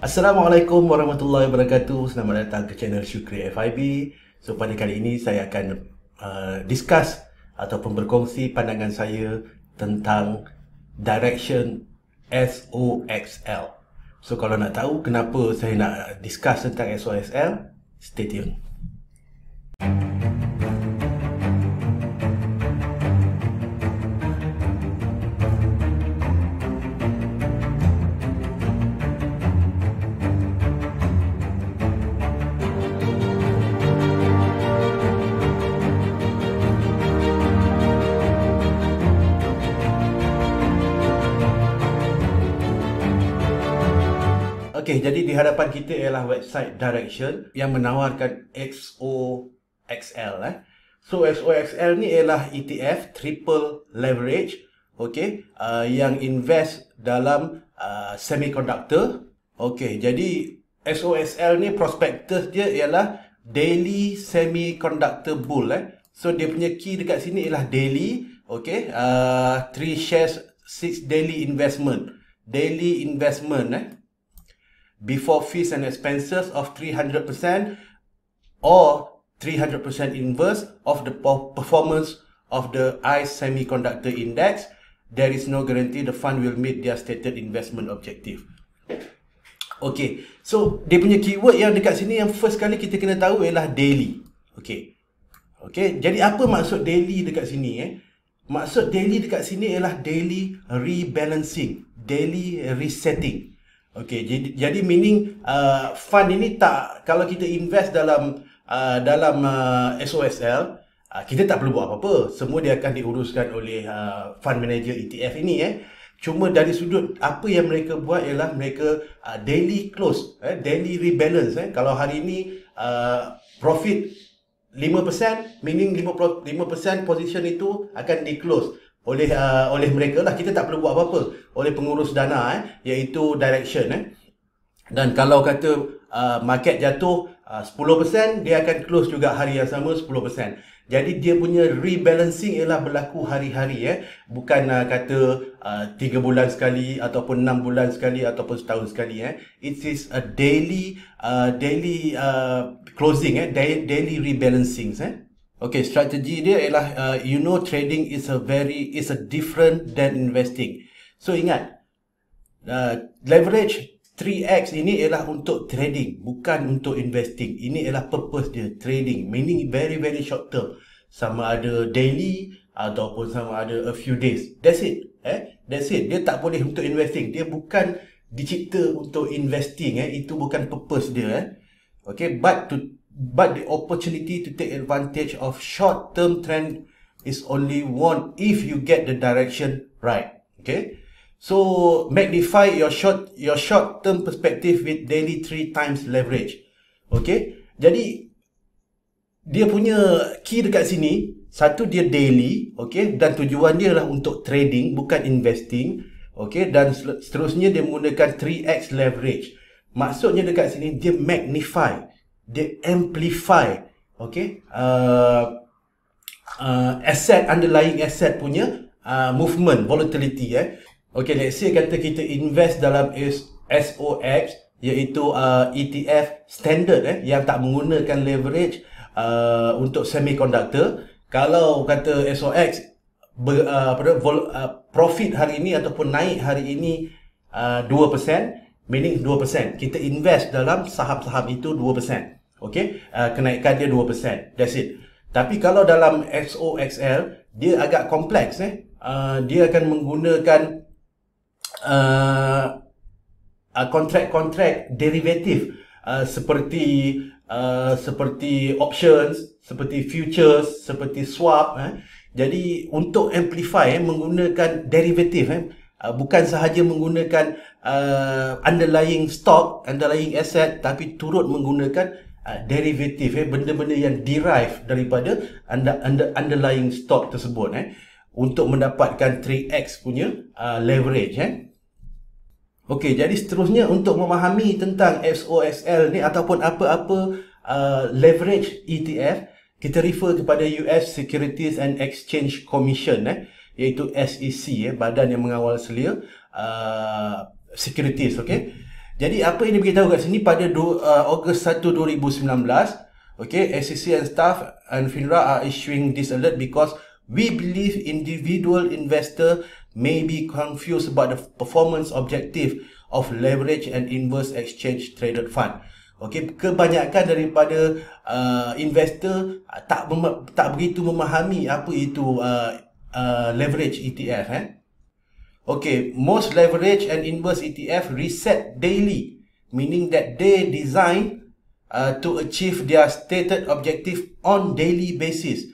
Assalamualaikum warahmatullahi wabarakatuh. Selamat datang ke channel Syukri FIB. So pada kali ini saya akan uh, discuss ataupun berkongsi pandangan saya tentang direction SOXL. So kalau nak tahu kenapa saya nak discuss tentang SOXL, stay tuned. Okey, jadi di hadapan kita ialah website Direction yang menawarkan XOXL. Eh. So, XOXL ni ialah ETF, Triple Leverage. okay, uh, yang invest dalam uh, semiconductor. Okey, jadi XOXL ni prospectus dia ialah Daily Semiconductor Bull. Eh. So, dia punya key dekat sini ialah Daily. Okey, uh, 3 shares, 6 daily investment. Daily investment eh before fees and expenses of 300% or 300% inverse of the performance of the I semiconductor index, there is no guarantee the fund will meet their stated investment objective. Okay, so dia punya keyword yang dekat sini yang first kali kita kena tahu ialah daily. Okay, okay. jadi apa maksud daily dekat sini? Eh? Maksud daily dekat sini ialah daily rebalancing, daily resetting. Okey, jadi, jadi meaning uh, fund ini tak kalau kita invest dalam uh, dalam uh, SOSL, uh, kita tak perlu buat apa-apa. Semua dia akan diuruskan oleh uh, fund manager ETF ini eh. Cuma dari sudut apa yang mereka buat ialah mereka uh, daily close, eh, daily rebalance eh. Kalau hari ini uh, profit 5%, meaning 50, 5% position itu akan di close oleh uh, oleh mereka lah kita tak perlu buat apa-apa oleh pengurus dana eh iaitu direction eh dan kalau kata uh, market jatuh uh, 10% dia akan close juga hari yang sama 10%. Jadi dia punya rebalancing ialah berlaku hari-hari eh bukan uh, kata uh, bulan sekali ataupun enam bulan sekali ataupun setahun sekali eh it is a daily uh, daily uh, closing eh daily rebalancing eh Okay, strategi dia ialah uh, you know trading is a very is a different than investing. So ingat uh, leverage 3x ini ialah untuk trading bukan untuk investing. Ini ialah purpose dia trading meaning very very short term sama ada daily ataupun sama ada a few days. That's it. Eh? That's it. Dia tak boleh untuk investing. Dia bukan dicipta untuk investing eh itu bukan purpose dia eh. Okay, but to but the opportunity to take advantage of short term trend is only one if you get the direction right okay so magnify your short your short term perspective with daily three times leverage okay jadi dia punya key dekat sini satu dia daily okay dan tujuan dia lah untuk trading bukan investing okay dan seterusnya dia menggunakan 3x leverage maksudnya dekat sini dia magnify they amplify okay uh, uh, asset underlying asset punya uh, movement volatility eh okay let's say kata kita invest dalam SOX iaitu uh, ETF standard eh yang tak menggunakan leverage uh, untuk semiconductor kalau kata SOX ber, uh, pada vol, uh, profit hari ini ataupun naik hari ini uh, 2% meaning 2% kita invest dalam saham-saham itu 2% Okay, uh, ah, kenaikan dia 2%. That's it. Tapi kalau dalam XOXL, dia agak kompleks eh. Uh, dia akan menggunakan kontrak-kontrak ah, uh, uh, derivatif uh, seperti uh, seperti options, seperti futures, seperti swap eh. Jadi untuk amplify eh, menggunakan derivatif eh Uh, bukan sahaja menggunakan uh, underlying stock, underlying asset, tapi turut menggunakan Ah, derivative eh benda-benda yang derive daripada under, under, underlying stock tersebut eh untuk mendapatkan 3x punya uh, leverage eh okey jadi seterusnya untuk memahami tentang SOSL ni ataupun apa-apa uh, leverage ETF kita refer kepada US Securities and Exchange Commission eh iaitu SEC eh badan yang mengawal selia uh, securities okey jadi apa yang dia beritahu kat sini pada do, uh, Ogos 1, 2019 Okay, SEC and staff and FINRA are issuing this alert because we believe individual investor may be confused about the performance objective of leverage and inverse exchange traded fund. Okay, kebanyakan daripada uh, investor tak tak begitu memahami apa itu uh, uh, leverage ETF. Eh? Okay, most leverage and inverse ETF reset daily, meaning that they design uh, to achieve their stated objective on daily basis.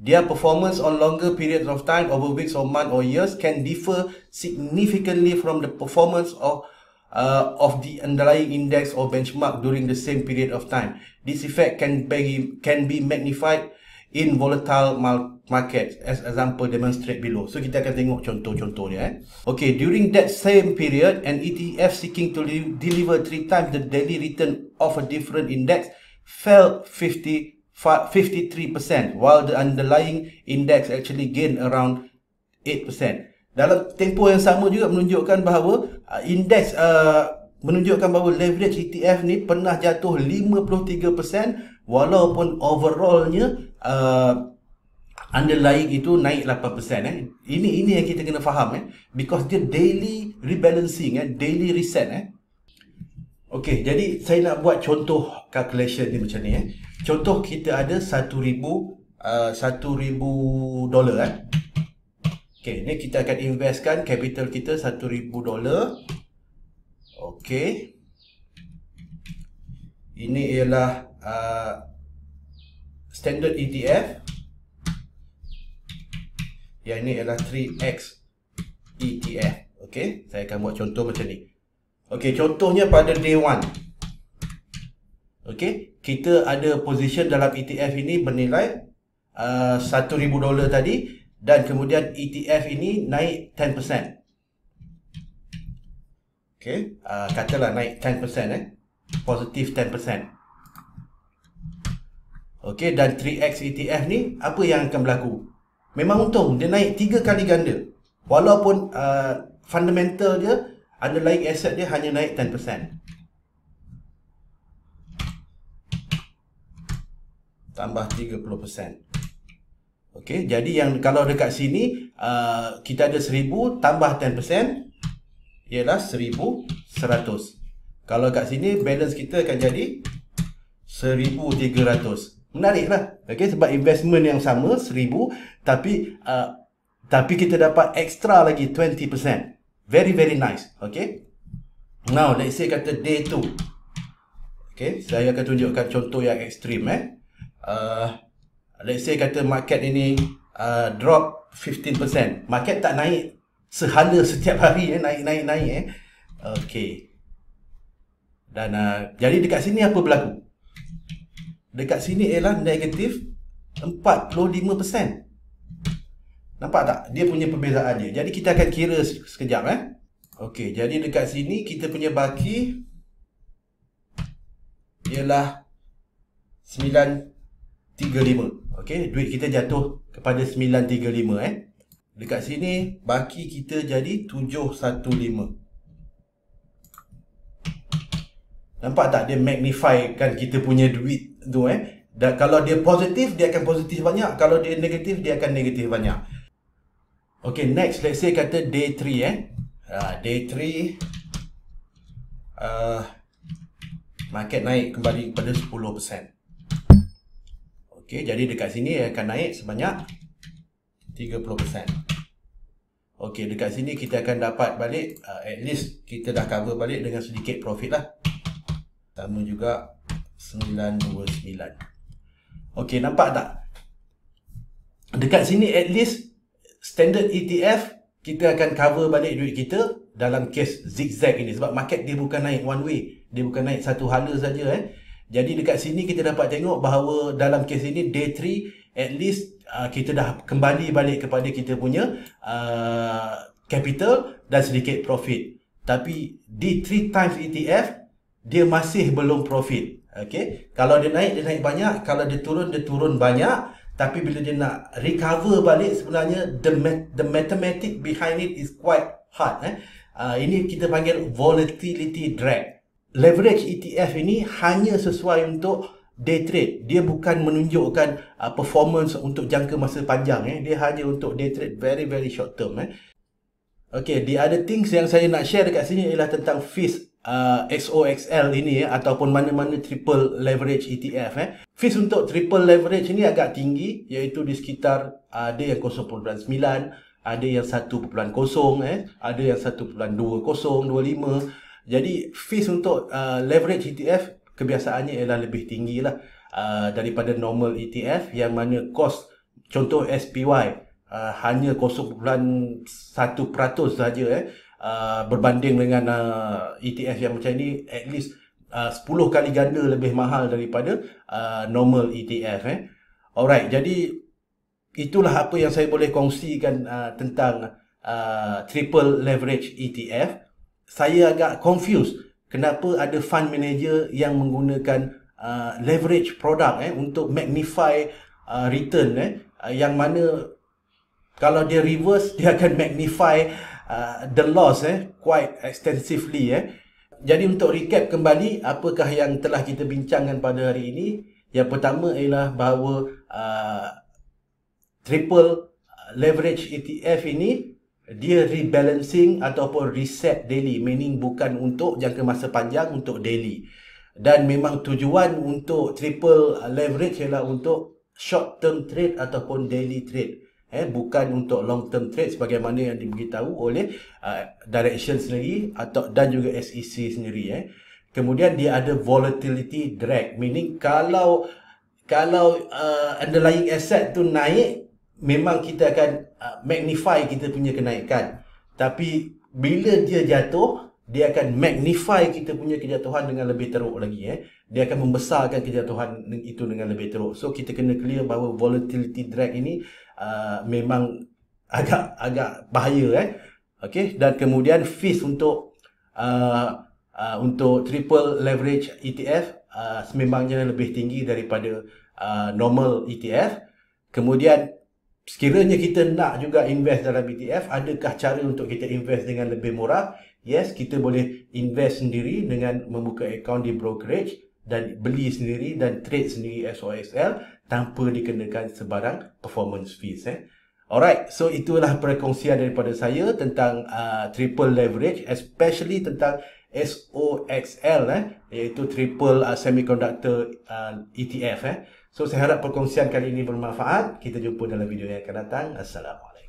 Their performance on longer periods of time, over weeks or months or years, can differ significantly from the performance of uh, of the underlying index or benchmark during the same period of time. This effect can be can be magnified in volatile market as example demonstrate below. So kita akan tengok contoh-contoh dia eh. Okay, during that same period an ETF seeking to deliver three times the daily return of a different index fell 53% while the underlying index actually gain around 8%. Dalam tempoh yang sama juga menunjukkan bahawa uh, indeks uh, menunjukkan bahawa leverage ETF ni pernah jatuh 53% walaupun overallnya uh, underlying itu naik 8% eh. Ini ini yang kita kena faham eh because dia daily rebalancing eh daily reset eh. Okey, jadi saya nak buat contoh calculation ni macam ni eh. Contoh kita ada 1000 uh, 1000 dolar eh. Okay, ni kita akan investkan capital kita 1000 dolar Okey. Ini ialah uh, standard ETF. Yang ini ialah 3X ETF. Okey, saya akan buat contoh macam ni. Okey, contohnya pada day 1. Okey, kita ada position dalam ETF ini bernilai uh, $1,000 tadi dan kemudian ETF ini naik 10%. Okay, uh, katalah naik 10% eh. Positif 10%. Okay, dan 3X ETF ni, apa yang akan berlaku? Memang untung, dia naik 3 kali ganda. Walaupun uh, fundamental dia, underlying asset dia hanya naik 10%. Tambah 30%. Okay, jadi yang kalau dekat sini uh, kita ada 1000 tambah 10% ialah 1100. Kalau kat sini balance kita akan jadi 1300. Menariklah. Okey sebab investment yang sama 1000 tapi uh, tapi kita dapat extra lagi 20%. Very very nice. Okey. Now let's say kata day 2. Okey, saya akan tunjukkan contoh yang ekstrim eh. Uh, let's say kata market ini uh, drop 15%. Market tak naik sehala setiap hari eh naik naik naik eh. Okey. Dan uh, jadi dekat sini apa berlaku? Dekat sini ialah negatif 45%. Nampak tak? Dia punya perbezaan dia. Jadi kita akan kira sekejap eh. Okey, jadi dekat sini kita punya baki ialah 935. Okey, duit kita jatuh kepada 935 eh. Dekat sini baki kita jadi 715. Nampak tak dia magnify kan kita punya duit tu eh. Dan kalau dia positif dia akan positif banyak, kalau dia negatif dia akan negatif banyak. Okay next let's say kata day 3 eh. Ha, day 3 uh, ah, market naik kembali kepada 10%. Okay jadi dekat sini akan naik sebanyak 30%. Okey, dekat sini kita akan dapat balik uh, at least kita dah cover balik dengan sedikit profit lah. Sama juga 929. Okey, nampak tak? Dekat sini at least standard ETF kita akan cover balik duit kita dalam case zigzag ini sebab market dia bukan naik one way, dia bukan naik satu hala saja eh. Jadi dekat sini kita dapat tengok bahawa dalam case ini day 3 at least Ah, kita dah kembali balik kepada kita punya uh, capital dan sedikit profit. Tapi di 3 times ETF, dia masih belum profit. Okay? Kalau dia naik, dia naik banyak. Kalau dia turun, dia turun banyak. Tapi bila dia nak recover balik, sebenarnya the, mat- the mathematic behind it is quite hard. Eh? Uh, ini kita panggil volatility drag. Leverage ETF ini hanya sesuai untuk day trade dia bukan menunjukkan uh, performance untuk jangka masa panjang eh dia hanya untuk day trade very very short term eh okey the other things yang saya nak share dekat sini ialah tentang fees uh, XOXL ini eh, ataupun mana-mana triple leverage ETF eh fees untuk triple leverage ini agak tinggi iaitu di sekitar ada uh, yang 0.9 ada yang 1.0 eh ada yang 1.2025 jadi fees untuk uh, leverage ETF kebiasaannya ialah lebih tinggi lah uh, daripada normal ETF yang mana kos contoh SPY uh, hanya 0.1% sahaja eh, uh, berbanding dengan uh, ETF yang macam ni at least uh, 10 kali ganda lebih mahal daripada uh, normal ETF eh. Alright, jadi itulah apa yang saya boleh kongsikan uh, tentang uh, triple leverage ETF. Saya agak confused kenapa ada fund manager yang menggunakan uh, leverage product eh untuk magnify uh, return eh uh, yang mana kalau dia reverse dia akan magnify uh, the loss eh quite extensively eh jadi untuk recap kembali apakah yang telah kita bincangkan pada hari ini yang pertama ialah bahawa uh, triple uh, leverage ETF ini dia rebalancing ataupun reset daily meaning bukan untuk jangka masa panjang untuk daily dan memang tujuan untuk triple leverage ialah untuk short term trade ataupun daily trade eh bukan untuk long term trade sebagaimana yang diberitahu oleh uh, direction sendiri atau dan juga SEC sendiri eh kemudian dia ada volatility drag meaning kalau kalau uh, underlying asset tu naik memang kita akan Uh, magnify kita punya kenaikan. Tapi bila dia jatuh, dia akan magnify kita punya kejatuhan dengan lebih teruk lagi eh. Dia akan membesarkan kejatuhan itu dengan lebih teruk. So kita kena clear bahawa volatility drag ini uh, memang agak agak bahaya eh. Okey dan kemudian fees untuk uh, uh, untuk triple leverage ETF uh, sememangnya lebih tinggi daripada uh, normal ETF. Kemudian sekiranya kita nak juga invest dalam ETF, adakah cara untuk kita invest dengan lebih murah? Yes, kita boleh invest sendiri dengan membuka akaun di brokerage dan beli sendiri dan trade sendiri SOSL tanpa dikenakan sebarang performance fees. Eh. Alright, so itulah perkongsian daripada saya tentang uh, triple leverage especially tentang SOXL eh, iaitu triple uh, semiconductor uh, ETF. Eh. So saya harap perkongsian kali ini bermanfaat. Kita jumpa dalam video yang akan datang. Assalamualaikum.